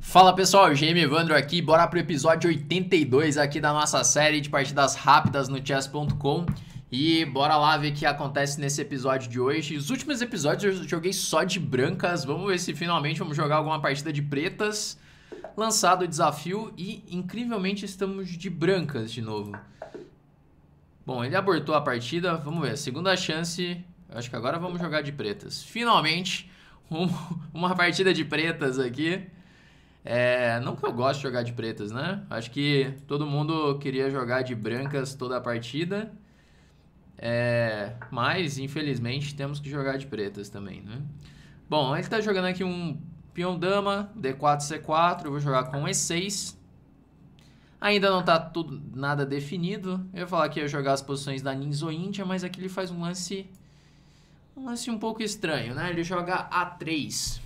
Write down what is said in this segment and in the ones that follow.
Fala pessoal, GM Evandro aqui, bora pro episódio 82 aqui da nossa série de partidas rápidas no chess.com e bora lá ver o que acontece nesse episódio de hoje. Os últimos episódios eu joguei só de brancas, vamos ver se finalmente vamos jogar alguma partida de pretas. Lançado o desafio e incrivelmente estamos de brancas de novo. Bom, ele abortou a partida, vamos ver, segunda chance, acho que agora vamos jogar de pretas. Finalmente, um, uma partida de pretas aqui. É, não que eu gosto de jogar de pretas, né? Acho que todo mundo queria jogar de brancas toda a partida. É, mas, infelizmente, temos que jogar de pretas também, né? Bom, ele está jogando aqui um peão dama, D4, C4. Eu vou jogar com E6. Ainda não está tudo, nada definido. Eu ia falar que ia jogar as posições da Ninzo Índia, mas aqui ele faz um lance... Um lance um pouco estranho, né? Ele joga A3.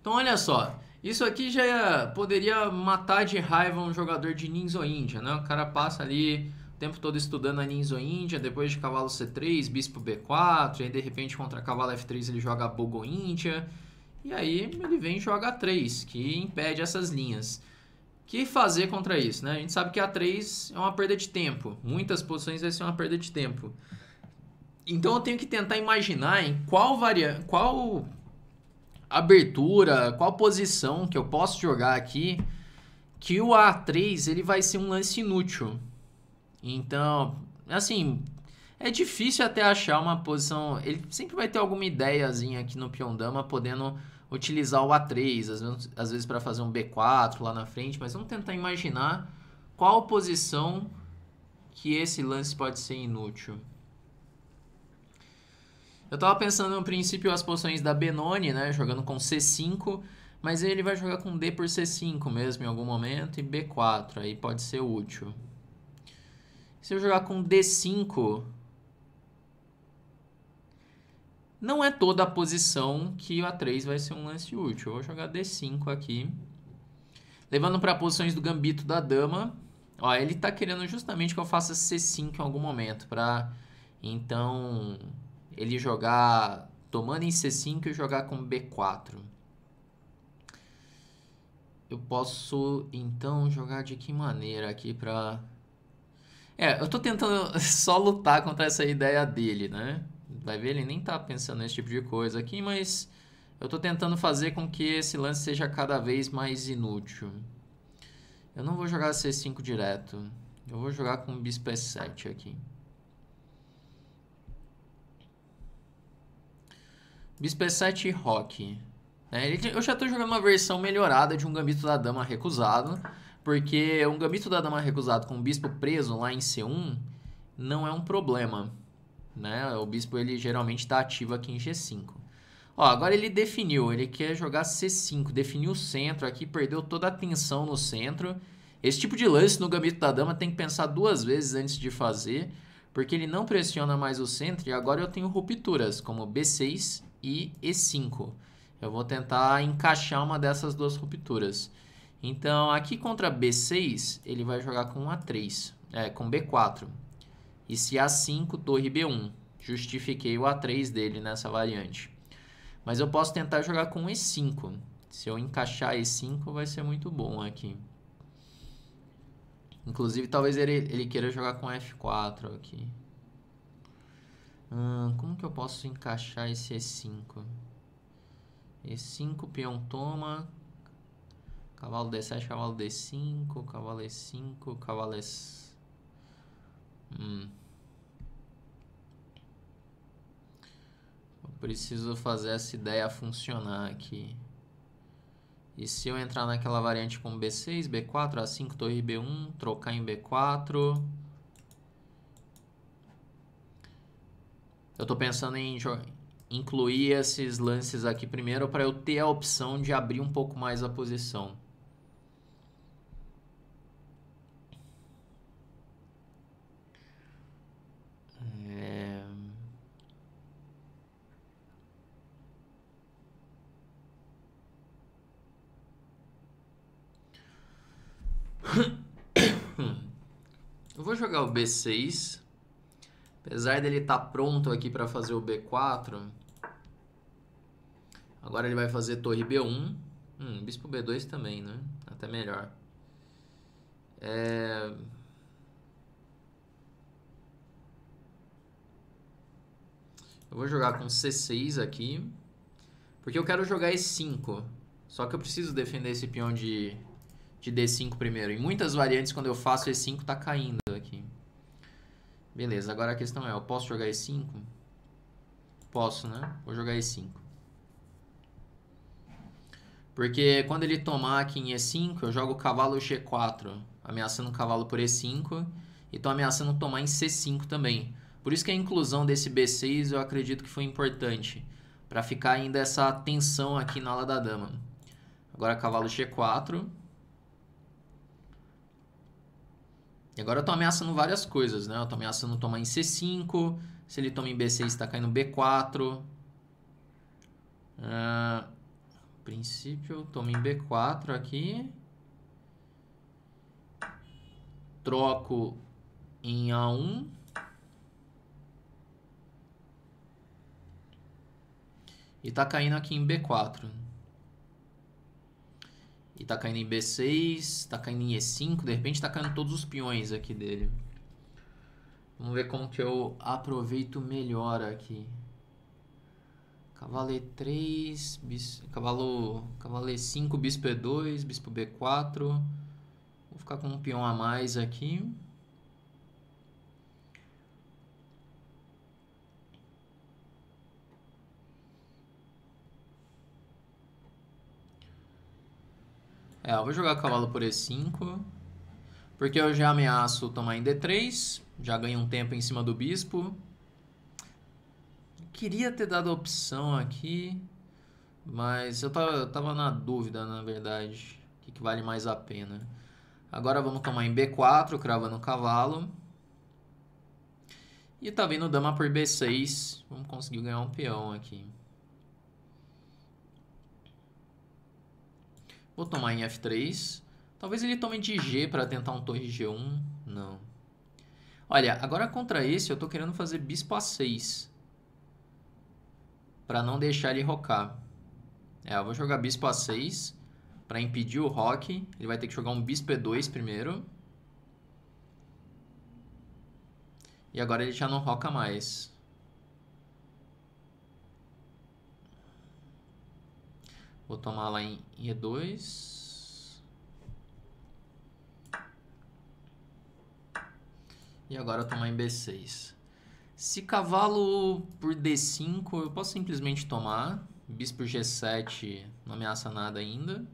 Então, olha só. Isso aqui já é, poderia matar de raiva um jogador de Ninzo Índia, né? O cara passa ali o tempo todo estudando a Ninzo Índia, depois de cavalo C3, bispo B4, aí de repente contra cavalo F3 ele joga Bogo Índia, e aí ele vem e joga A3, que impede essas linhas. O que fazer contra isso, né? A gente sabe que A3 é uma perda de tempo, muitas posições vai ser uma perda de tempo. Então eu tenho que tentar imaginar em qual, varia... qual abertura, qual posição que eu posso jogar aqui, que o A3 ele vai ser um lance inútil. Então, assim, é difícil até achar uma posição. Ele sempre vai ter alguma ideiazinha aqui no pion dama, podendo utilizar o A3, às vezes, às vezes para fazer um B4 lá na frente, mas vamos tentar imaginar qual posição que esse lance pode ser inútil. Eu tava pensando no princípio as posições da Benoni, né? Jogando com C5, mas ele vai jogar com D por C5 mesmo em algum momento e B4, aí pode ser útil. Se eu jogar com D5, não é toda a posição que o A3 vai ser um lance útil. Eu vou jogar D5 aqui. Levando para posições do gambito da dama. Ó, ele está querendo justamente que eu faça C5 em algum momento. Pra, então, ele jogar tomando em C5 e jogar com B4. Eu posso então jogar de que maneira aqui pra. É, eu tô tentando só lutar contra essa ideia dele, né? Vai ver, ele nem tá pensando nesse tipo de coisa aqui, mas eu tô tentando fazer com que esse lance seja cada vez mais inútil. Eu não vou jogar C5 direto. Eu vou jogar com bispo E7 aqui. Bispo E7 Rock. É, eu já estou jogando uma versão melhorada de um Gambito da Dama recusado, porque um Gambito da Dama recusado com o Bispo preso lá em C1 não é um problema. Né? O Bispo ele geralmente está ativo aqui em G5. Ó, agora ele definiu, ele quer jogar C5, definiu o centro aqui, perdeu toda a tensão no centro. Esse tipo de lance no Gambito da Dama tem que pensar duas vezes antes de fazer, porque ele não pressiona mais o centro e agora eu tenho rupturas, como B6 e E5. Eu vou tentar encaixar uma dessas duas rupturas. Então, aqui contra B6, ele vai jogar com A3, é, com B4. E se A5, torre B1. Justifiquei o A3 dele nessa variante. Mas eu posso tentar jogar com E5. Se eu encaixar E5, vai ser muito bom aqui. Inclusive, talvez ele, ele queira jogar com F4 aqui. Hum, como que eu posso encaixar esse E5? E5, peão toma. Cavalo D7, cavalo D5, cavalo E5, cavalo E... Hum. Eu preciso fazer essa ideia funcionar aqui. E se eu entrar naquela variante com B6, B4, A5, torre B1, trocar em B4... Eu tô pensando em incluir esses lances aqui primeiro para eu ter a opção de abrir um pouco mais a posição. É. Eu vou jogar o B6 Apesar dele estar tá pronto aqui para fazer o B4, agora ele vai fazer torre B1. Hum, bispo B2 também, né? Até melhor. É... Eu vou jogar com C6 aqui. Porque eu quero jogar E5. Só que eu preciso defender esse peão de, de D5 primeiro. Em muitas variantes, quando eu faço E5, tá caindo. Beleza, agora a questão é, eu posso jogar E5? Posso, né? Vou jogar E5. Porque quando ele tomar aqui em E5, eu jogo cavalo G4, ameaçando o cavalo por E5, e tô ameaçando tomar em C5 também. Por isso que a inclusão desse B6 eu acredito que foi importante, para ficar ainda essa tensão aqui na ala da dama. Agora cavalo G4, agora eu tô ameaçando várias coisas, né? Eu tô ameaçando tomar em C5. Se ele toma em B6, está caindo B4. Uh, ah, princípio, toma em B4 aqui. Troco em A1. E tá caindo aqui em B4. E tá caindo em B6, tá caindo em E5, de repente tá caindo todos os peões aqui dele. Vamos ver como que eu aproveito melhor aqui. Cavalo E3, bis, cavalo, cavalo E5, bispo E2, bispo B4. Vou ficar com um peão a mais aqui. É, eu vou jogar cavalo por E5. Porque eu já ameaço tomar em D3. Já ganho um tempo em cima do bispo. Queria ter dado a opção aqui. Mas eu tava, eu tava na dúvida, na verdade. O que, que vale mais a pena. Agora vamos tomar em B4, cravando o cavalo. E tá vindo dama por B6. Vamos conseguir ganhar um peão aqui. Vou tomar em F3. Talvez ele tome de G para tentar um torre G1. Não. Olha, agora contra esse eu estou querendo fazer bispo A6. Para não deixar ele rocar. É, eu vou jogar bispo A6 para impedir o rock. Ele vai ter que jogar um bispo E2 primeiro. E agora ele já não roca mais. Vou tomar lá em E2. E agora tomar em B6. Se cavalo por D5, eu posso simplesmente tomar. bispo por G7 não ameaça nada ainda.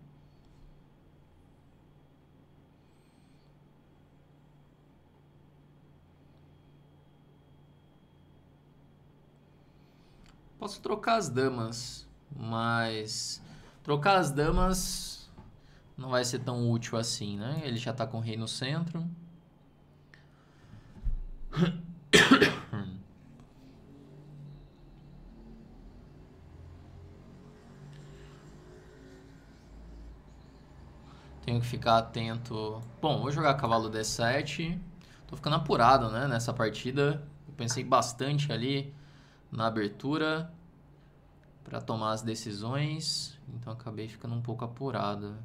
Posso trocar as damas, mas Trocar as damas não vai ser tão útil assim, né? Ele já tá com o rei no centro. Tenho que ficar atento. Bom, vou jogar cavalo D7. Tô ficando apurado, né, nessa partida. Eu pensei bastante ali na abertura para tomar as decisões, então acabei ficando um pouco apurado.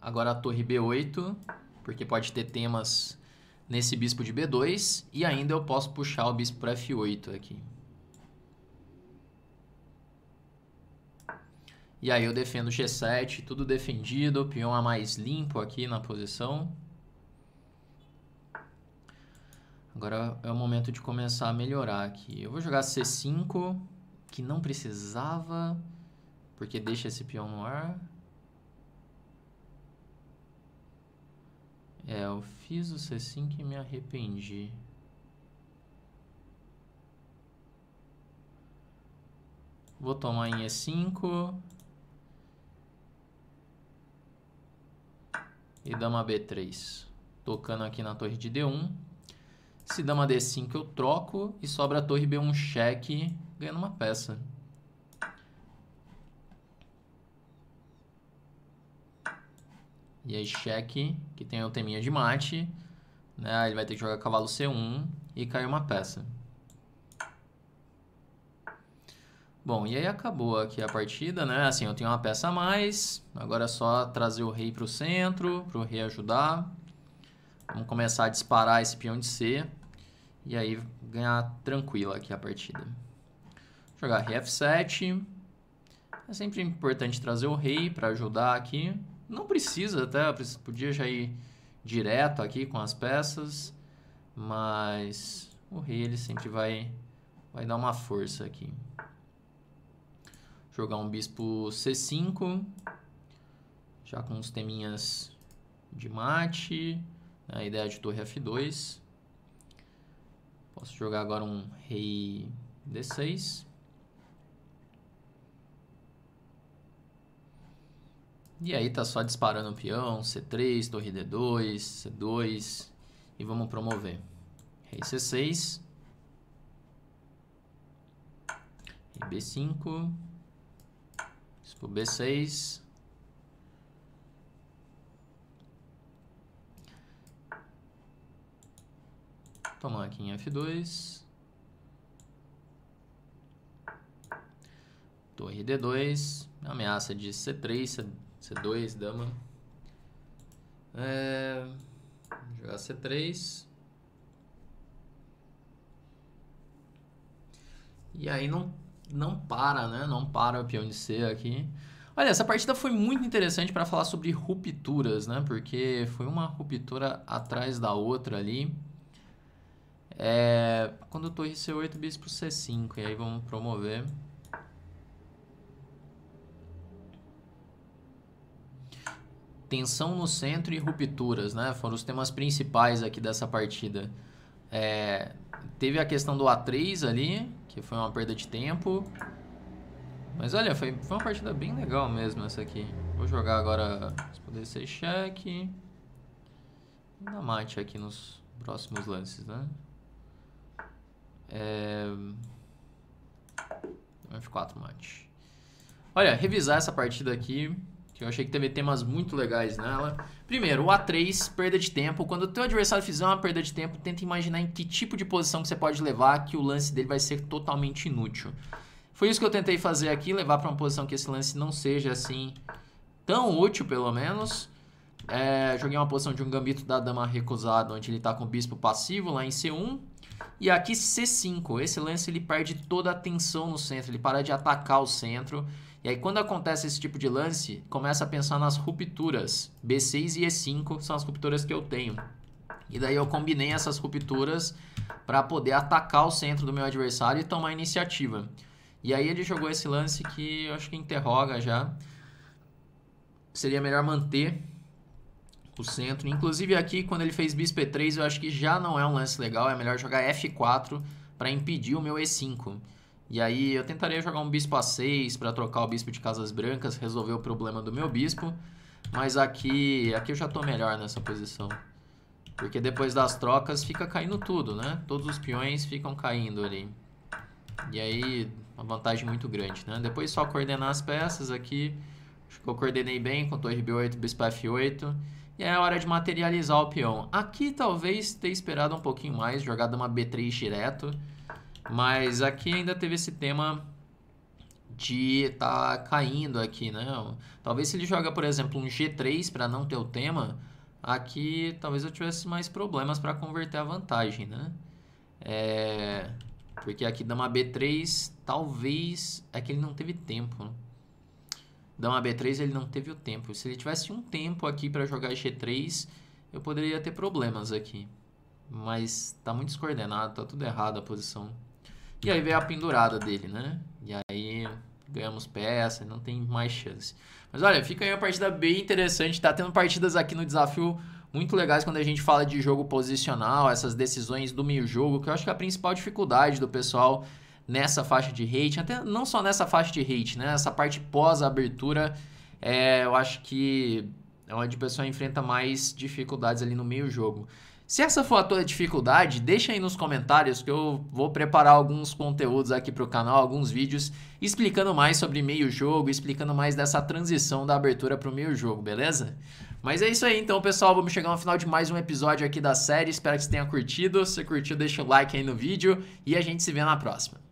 Agora a torre B8, porque pode ter temas nesse bispo de B2 e ainda eu posso puxar o bispo para F8 aqui. E aí eu defendo G7, tudo defendido, peão A mais limpo aqui na posição. Agora é o momento de começar a melhorar aqui. Eu vou jogar C5, que não precisava, porque deixa esse peão no ar. É, eu fiz o C5 e me arrependi. Vou tomar em E5. E dama B3. Tocando aqui na torre de D1. Se dama D5 eu troco e sobra a torre B1 cheque, ganhando uma peça. E aí cheque, que tem o teminha de mate, né? Ele vai ter que jogar cavalo C1 e cair uma peça. Bom, e aí acabou aqui a partida, né? Assim, eu tenho uma peça a mais, agora é só trazer o rei para o centro, para o rei ajudar. Vamos começar a disparar esse peão de C. E aí ganhar tranquila aqui a partida. Jogar Rf7. É sempre importante trazer o rei para ajudar aqui. Não precisa até, podia já ir direto aqui com as peças. Mas o rei ele sempre vai, vai dar uma força aqui. Jogar um bispo C5. Já com uns teminhas de mate. A ideia de torre F2. Posso jogar agora um rei D6. E aí tá só disparando o peão, C3, torre D2, C2 e vamos promover. Rei C6. Rei B5. Bispo B6. Vamos lá aqui em F2. Torre D2. Ameaça de C3, C2, dama. É... Jogar C3. E aí não, não para, né? Não para o peão de C aqui. Olha, essa partida foi muito interessante para falar sobre rupturas, né? Porque foi uma ruptura atrás da outra ali. É, condutor C8, bispo C5. E aí vamos promover. Tensão no centro e rupturas, né? Foram os temas principais aqui dessa partida. É, teve a questão do A3 ali, que foi uma perda de tempo. Mas olha, foi, foi uma partida bem legal mesmo essa aqui. Vou jogar agora, se poder ser cheque. Vou dar mate aqui nos próximos lances, né? É... F4 mate. Olha, revisar essa partida aqui, que eu achei que teve temas muito legais nela. Primeiro, o A3, perda de tempo. Quando o teu adversário fizer uma perda de tempo, tenta imaginar em que tipo de posição que você pode levar que o lance dele vai ser totalmente inútil. Foi isso que eu tentei fazer aqui, levar para uma posição que esse lance não seja assim tão útil, pelo menos. É, joguei uma posição de um gambito da dama recusado, onde ele está com o bispo passivo lá em C1. E aqui C5, esse lance ele perde toda a atenção no centro, ele para de atacar o centro. E aí quando acontece esse tipo de lance, começa a pensar nas rupturas. B6 e E5 são as rupturas que eu tenho. E daí eu combinei essas rupturas para poder atacar o centro do meu adversário e tomar iniciativa. E aí ele jogou esse lance que eu acho que interroga já. Seria melhor manter o centro. Inclusive aqui, quando ele fez bispo e3, eu acho que já não é um lance legal. É melhor jogar f4 para impedir o meu e5. E aí eu tentaria jogar um bispo a6 para trocar o bispo de casas brancas, resolver o problema do meu bispo. Mas aqui, aqui eu já estou melhor nessa posição. Porque depois das trocas fica caindo tudo, né? Todos os peões ficam caindo ali. E aí, uma vantagem muito grande, né? Depois só coordenar as peças aqui. Acho que eu coordenei bem com torre b8, bispo f8. E aí é hora de materializar o peão. Aqui talvez ter esperado um pouquinho mais, jogado uma B3 direto. Mas aqui ainda teve esse tema de tá caindo aqui, né? Talvez se ele joga, por exemplo, um G3 para não ter o tema, aqui talvez eu tivesse mais problemas para converter a vantagem, né? É... Porque aqui uma B3, talvez... É que ele não teve tempo, né? Dama B3 ele não teve o tempo. Se ele tivesse um tempo aqui para jogar G3, eu poderia ter problemas aqui. Mas tá muito descoordenado, tá tudo errado a posição. E aí veio a pendurada dele, né? E aí ganhamos peça, não tem mais chance. Mas olha, fica aí uma partida bem interessante. Tá tendo partidas aqui no desafio muito legais quando a gente fala de jogo posicional, essas decisões do meio jogo, que eu acho que é a principal dificuldade do pessoal nessa faixa de hate, até não só nessa faixa de hate, né? Essa parte pós-abertura, é, eu acho que é onde o pessoal enfrenta mais dificuldades ali no meio jogo. Se essa for a tua dificuldade, deixa aí nos comentários que eu vou preparar alguns conteúdos aqui para o canal, alguns vídeos explicando mais sobre meio jogo, explicando mais dessa transição da abertura para o meio jogo, beleza? Mas é isso aí então, pessoal, vamos chegar ao final de mais um episódio aqui da série, espero que você tenha curtido, se curtiu deixa o like aí no vídeo e a gente se vê na próxima.